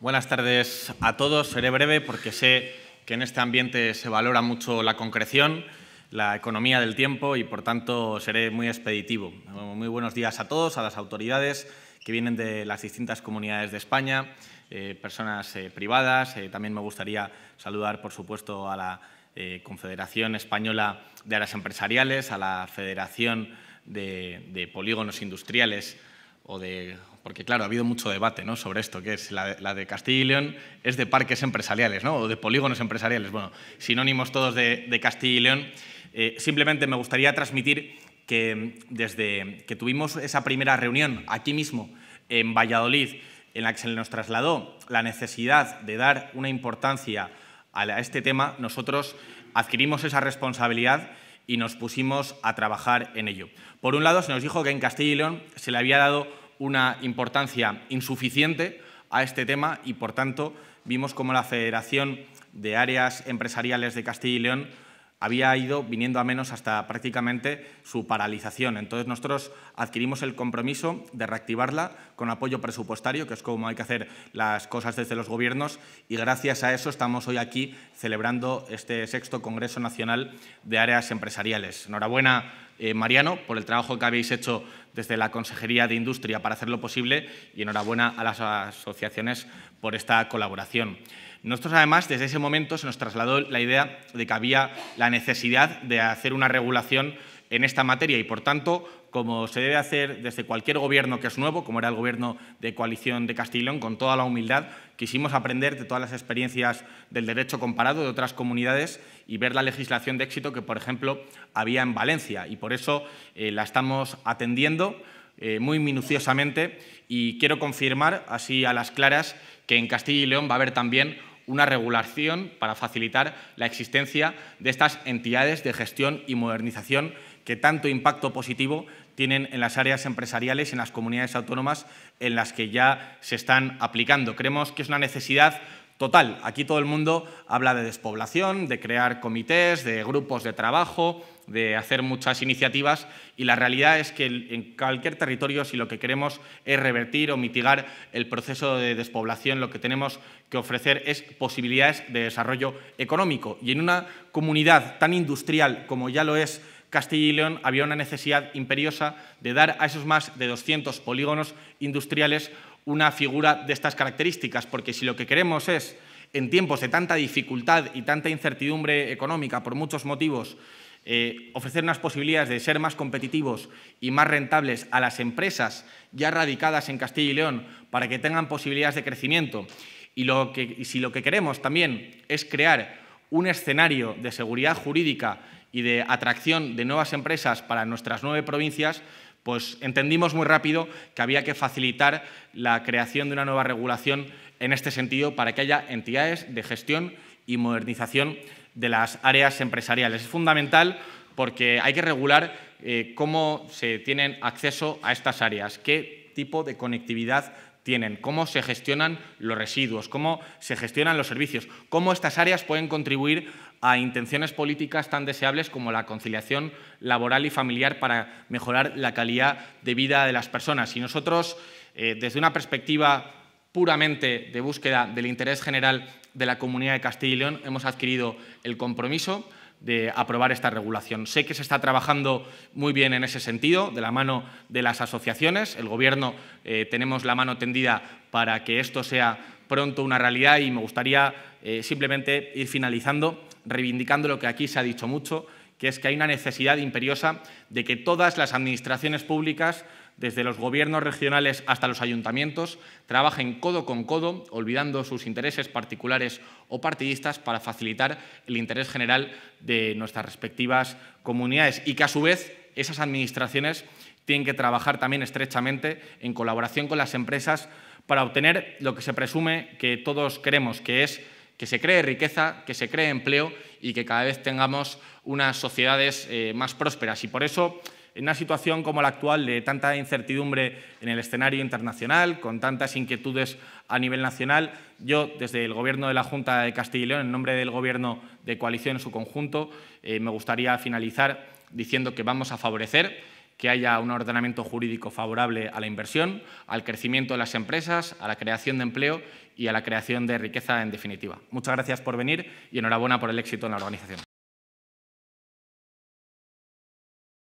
Buenas tardes a todos. Seré breve porque sé que en este ambiente se valora mucho la concreción, la economía del tiempo y, por tanto, seré muy expeditivo. Muy buenos días a todos, a las autoridades que vienen de las distintas comunidades de España, eh, personas eh, privadas. Eh, también me gustaría saludar, por supuesto, a la Confederación Española de Áreas Empresariales, a la Federación de Polígonos Industriales porque claro, ha habido mucho debate sobre esto, que es la, de Castilla y León, es de parques empresariales, ¿no? o de polígonos empresariales, bueno, sinónimos todos de, Castilla y León. Eh, simplemente me gustaría transmitir que mm, desde que tuvimos esa primera reunión aquí mismo, en Valladolid, en la que se nos trasladó la necesidad de dar una importancia a, a este tema, nosotros adquirimos esa responsabilidad y nos pusimos a trabajar en ello. Por un lado, se nos dijo que en Castilla y León se le había dado una importancia insuficiente a este tema y, por tanto, vimos cómo la Federación de Áreas Empresariales de Castilla y León había ido viniendo a menos hasta prácticamente su paralización. Entonces nosotros adquirimos el compromiso de reactivarla con apoyo presupuestario, que es como hay que hacer las cosas desde los gobiernos, y gracias a eso estamos hoy aquí celebrando este sexto Congreso Nacional de Áreas Empresariales. Enhorabuena eh, Mariano, por el trabajo que habéis hecho desde la Consejería de Industria para hacerlo posible y enhorabuena a las asociaciones por esta colaboración. Nosotros, además, desde ese momento se nos trasladó la idea de que había la necesidad de hacer una regulación en esta materia y, por tanto, como se debe hacer desde cualquier gobierno que es nuevo, como era el gobierno de coalición de Castilla y León, con toda la humildad, quisimos aprender de todas las experiencias del derecho comparado de otras comunidades y ver la legislación de éxito que, por ejemplo, había en Valencia. Y por eso eh, la estamos atendiendo eh, muy minuciosamente y quiero confirmar, así a las claras, que en Castilla y León va a haber también una regulación para facilitar la existencia de estas entidades de gestión y modernización que tanto impacto positivo tienen en las áreas empresariales, en las comunidades autónomas en las que ya se están aplicando. Creemos que es una necesidad total. Aquí todo el mundo habla de despoblación, de crear comités, de grupos de trabajo, de hacer muchas iniciativas y la realidad es que en cualquier territorio, si lo que queremos es revertir o mitigar el proceso de despoblación, lo que tenemos que ofrecer es posibilidades de desarrollo económico. Y en una comunidad tan industrial como ya lo es Castilla y León había una necesidad imperiosa de dar a esos más de 200 polígonos industriales una figura de estas características, porque si lo que queremos es, en tiempos de tanta dificultad y tanta incertidumbre económica por muchos motivos, eh, ofrecer unas posibilidades de ser más competitivos y más rentables a las empresas ya radicadas en Castilla y León para que tengan posibilidades de crecimiento. Y, lo que, y si lo que queremos también es crear un escenario de seguridad jurídica y de atracción de nuevas empresas para nuestras nueve provincias, pues entendimos muy rápido que había que facilitar la creación de una nueva regulación en este sentido para que haya entidades de gestión y modernización de las áreas empresariales. Es fundamental porque hay que regular eh, cómo se tienen acceso a estas áreas, qué tipo de conectividad tienen, cómo se gestionan los residuos, cómo se gestionan los servicios, cómo estas áreas pueden contribuir a intenciones políticas tan deseables como la conciliación laboral y familiar para mejorar la calidad de vida de las personas. Y nosotros, eh, desde una perspectiva puramente de búsqueda del interés general de la Comunidad de Castilla y León, hemos adquirido el compromiso de aprobar esta regulación. Sé que se está trabajando muy bien en ese sentido, de la mano de las asociaciones. El Gobierno eh, tenemos la mano tendida para que esto sea pronto una realidad y me gustaría eh, simplemente ir finalizando reivindicando lo que aquí se ha dicho mucho, que es que hay una necesidad imperiosa de que todas las administraciones públicas desde los gobiernos regionales hasta los ayuntamientos, trabajen codo con codo, olvidando sus intereses particulares o partidistas para facilitar el interés general de nuestras respectivas comunidades y que a su vez esas administraciones tienen que trabajar también estrechamente en colaboración con las empresas para obtener lo que se presume que todos queremos, que es que se cree riqueza, que se cree empleo y que cada vez tengamos unas sociedades eh, más prósperas. Y por eso en una situación como la actual de tanta incertidumbre en el escenario internacional, con tantas inquietudes a nivel nacional, yo desde el Gobierno de la Junta de Castilla y León, en nombre del Gobierno de coalición en su conjunto, eh, me gustaría finalizar diciendo que vamos a favorecer que haya un ordenamiento jurídico favorable a la inversión, al crecimiento de las empresas, a la creación de empleo y a la creación de riqueza en definitiva. Muchas gracias por venir y enhorabuena por el éxito en la organización.